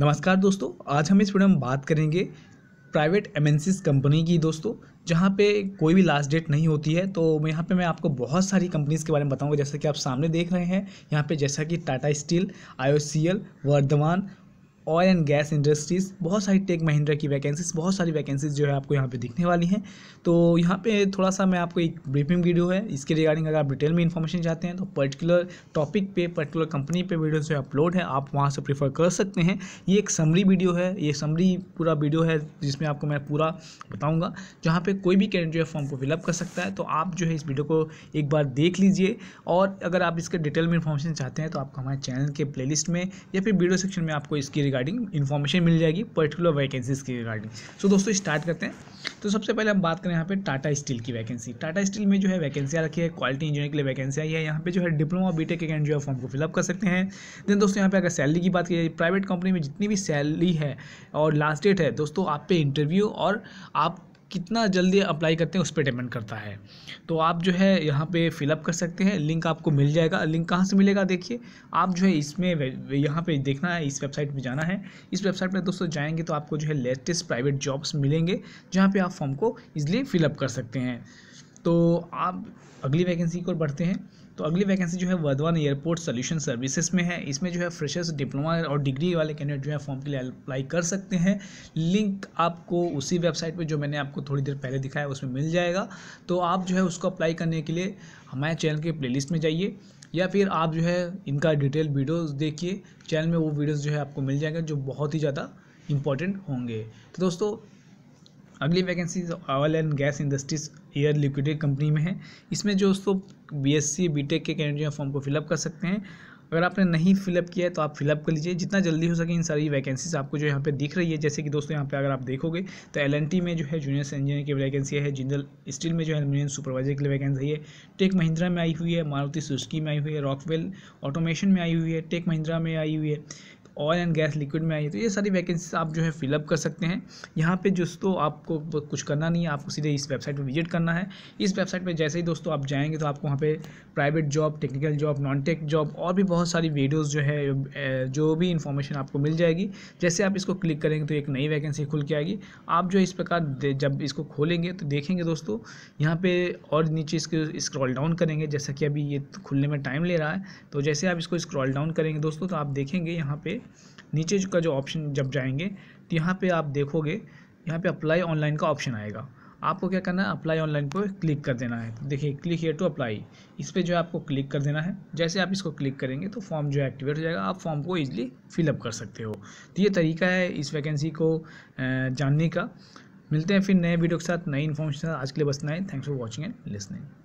नमस्कार दोस्तों आज हम इस वीडियो में बात करेंगे प्राइवेट एम कंपनी की दोस्तों जहाँ पे कोई भी लास्ट डेट नहीं होती है तो यहाँ पे मैं आपको बहुत सारी कंपनीज़ के बारे में बताऊँगा जैसा कि आप सामने देख रहे हैं यहाँ पे जैसा कि टाटा स्टील आई Vardhman oil and gas industries बहुत सारी टेक महिंद्रा की वैकेंसीज बहुत सारी वैकेंसीज जो है आपको यहाँ पे दिखने वाली हैं तो यहाँ पे थोड़ा सा मैं आपको एक ब्रीफिंग वीडियो है इसके रिगार्डिंग अगर आप डिटेल में इन्फॉर्मेशन चाहते हैं तो पर्टिकुलर टॉपिक पे पर्टिकुलर कंपनी पे वीडियो जो अपलोड है आप वहाँ से प्रीफर कर सकते हैं ये एक समरी वीडियो है ये समरी पूरा वीडियो है जिसमें आपको मैं पूरा बताऊँगा जहाँ पर कोई भी कैंडिडेट जो फॉर्म को फिलअप कर सकता है तो आप जो है इस वीडियो को एक बार देख लीजिए और अगर आप इसके डिटेल में इन्फॉर्मेशन चाहते हैं तो आपको हमारे चैनल के प्लेलिस्ट में या फिर वीडियो सेक्शन में आपको इसकी रिगार्डिंग इन्फॉर्मेशन मिल जाएगी पर्टिकुलर वैकेंसीज की रिगार्डिंग सो so, दोस्तों स्टार्ट करते हैं तो सबसे पहले हम बात करें यहाँ पे टाटा स्टील की वैकेंसी टाटा स्टील में जो है वैकेंसियाँ रखी है क्वालिटी इंजीनियर के लिए वैकेंसी आई है यहाँ पे जो है डिप्लोमा बी टेक जो है फॉर्म को फिलअप कर सकते हैं देन दोस्तों यहाँ पे अगर सैलरी की बात की जाए प्राइवेट कंपनी में जितनी भी सैलरी है और लास्ट डेट है दोस्तों आप पे इंटरव्यू और आप कितना जल्दी अप्लाई करते हैं उस पर डिपेंड करता है तो आप जो है यहाँ पे फिलअप कर सकते हैं लिंक आपको मिल जाएगा लिंक कहाँ से मिलेगा देखिए आप जो है इसमें यहाँ पे देखना है इस वेबसाइट पे जाना है इस वेबसाइट पे दोस्तों जाएंगे तो आपको जो है लेटेस्ट प्राइवेट जॉब्स मिलेंगे जहाँ पर आप फॉर्म को ईजिली फिलअप कर सकते हैं तो आप अगली वैकेंसी की ओर बढ़ते हैं तो अगली वैकेंसी जो है वर्धवान एयरपोर्ट सोल्यूशन सर्विसेज में है इसमें जो है फ्रेशर्स डिप्लोमा और डिग्री वाले कैंडिडेट जो है फॉर्म के लिए अप्लाई कर सकते हैं लिंक आपको उसी वेबसाइट पे जो मैंने आपको थोड़ी देर पहले दिखाया उसमें मिल जाएगा तो आप जो है उसको अप्लाई करने के लिए हमारे चैनल के प्ले में जाइए या फिर आप जो है इनका डिटेल वीडियोज़ देखिए चैनल में वो वीडियोज़ जो है आपको मिल जाएगा जो बहुत ही ज़्यादा इंपॉर्टेंट होंगे तो दोस्तों अगली vacancy oil and gas industries Air Liquide company में है इसमें जो दोस्तों B S C B tech के कैंडिडेट फॉर्म को फिलअप कर सकते हैं अगर आपने नहीं फिलअप किया है तो आप फिलअप कर लीजिए जितना जल्दी हो सके इन सारी वैकेंसीज आपको जो यहाँ पे दिख रही है जैसे कि दोस्तों यहाँ पे अगर आप देखोगे तो एल में जो है जूनियर इंजीनियर की वैकेंसी है जिंदल स्टील में जो है एलमिनियम सुपरवाइजर के लिए वैकेंसी है टेक महिंद्रा में आई हुई है मारुति सुस्की में आई हुई है रॉकवेल ऑटोमेशन में आई हुई है टेक महिंद्रा में आई हुई है ऑयल एंड गैस लिक्विड में आई है तो ये सारी वैकेंसीज आप जो है फिलअप कर सकते हैं यहाँ पे दोस्तों आपको कुछ करना नहीं है आपको सीधे इस वेबसाइट पर विजिट करना है इस वेबसाइट पर जैसे ही दोस्तों आप जाएंगे तो आपको वहाँ पर private job technical job non tech job और भी बहुत सारी वीडियोज़ जो है जो भी इंफॉर्मेशन आपको मिल जाएगी जैसे आप इसको क्लिक करेंगे तो एक नई वैकेंसी खुल के आएगी आप जो इस प्रकार जब इसको खोलेंगे तो देखेंगे दोस्तों यहाँ पर और नीचे इसके स्क्रॉल डाउन करेंगे जैसा कि अभी ये तो खुलने में टाइम ले रहा है तो जैसे आप इसको स्क्रॉल डाउन करेंगे दोस्तों तो आप देखेंगे यहाँ पे नीचे का जो ऑप्शन जब जाएंगे तो यहाँ पे आप देखोगे यहाँ पे अप्लाई ऑनलाइन का ऑप्शन आएगा आपको क्या करना है अप्लाई ऑनलाइन पर क्लिक कर देना है तो देखिए क्लिक हेयर टू अप्लाई इस पर जो है आपको क्लिक कर देना है जैसे आप इसको क्लिक करेंगे तो फॉर्म जो है एक्टिवेट हो जाएगा आप फॉर्म को ईजिली फिलअप कर सकते हो तो ये तरीका है इस वैकेंसी को जानने का मिलते हैं फिर नए वीडियो के साथ नई इन्फॉर्मेशन आज के लिए बस है thanks for watching and listening